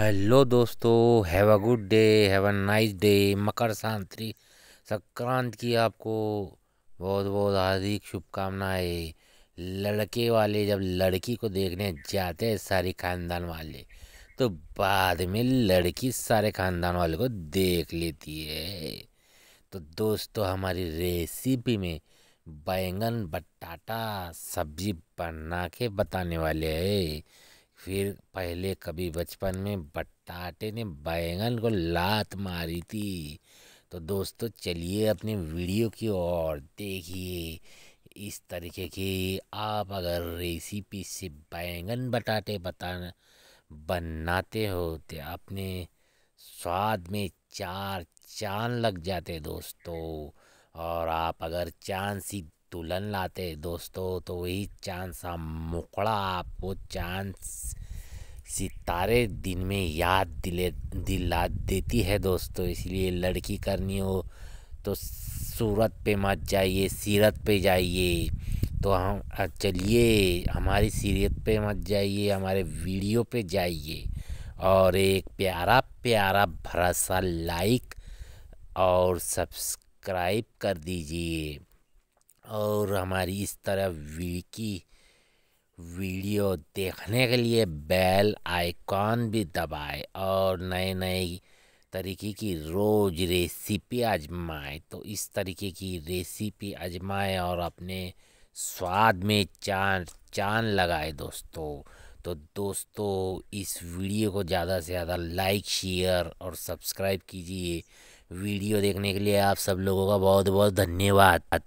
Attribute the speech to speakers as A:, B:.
A: hello दोस्तों have a good day have a nice day Makar Sankranti Sankrant की आपको बहुत बहुत हार्दिक शुभकामनाएं लड़के वाले जब लड़की को देखने जाते हैं सारे खानदान वाले तो बाद में लड़की सारे खानदान वाले को देख लेती है तो दोस्तों हमारी रेसिपी में बैंगन बटाटा सब्जी बना के बताने वाले हैं फिर पहले कभी बचपन में बटाटे ने बैंगन को लात मारी थी तो दोस्तों चलिए अपने वीडियो की ओर देखिए इस तरीके की आप अगर रेसिपी से बैंगन बटाटे बताना बनाते हो तो अपने स्वाद में चार चांद लग जाते दोस्तों और आप अगर चांद सी दुल्हन लाते दोस्तों तो वही चांद सा मुकड़ा आपको चांद सितारे दिन में याद दिले दिला देती है दोस्तों इसलिए लड़की करनी हो तो सूरत पे मत जाइए सीरत पे जाइए तो हम चलिए हमारी सीरत पे मत जाइए हमारे वीडियो पे जाइए और एक प्यारा प्यारा भरा सा लाइक और सब्सक्राइब कर दीजिए और हमारी इस तरह विकी वीडियो देखने के लिए बेल आइकॉन भी दबाए और नए नए तरीके की रोज़ रेसिपी आजमाए तो इस तरीके की रेसिपी आजमाए और अपने स्वाद में चांद चांद लगाए दोस्तों तो दोस्तों इस वीडियो को ज़्यादा से ज़्यादा लाइक शेयर और सब्सक्राइब कीजिए वीडियो देखने के लिए आप सब लोगों का बहुत बहुत धन्यवाद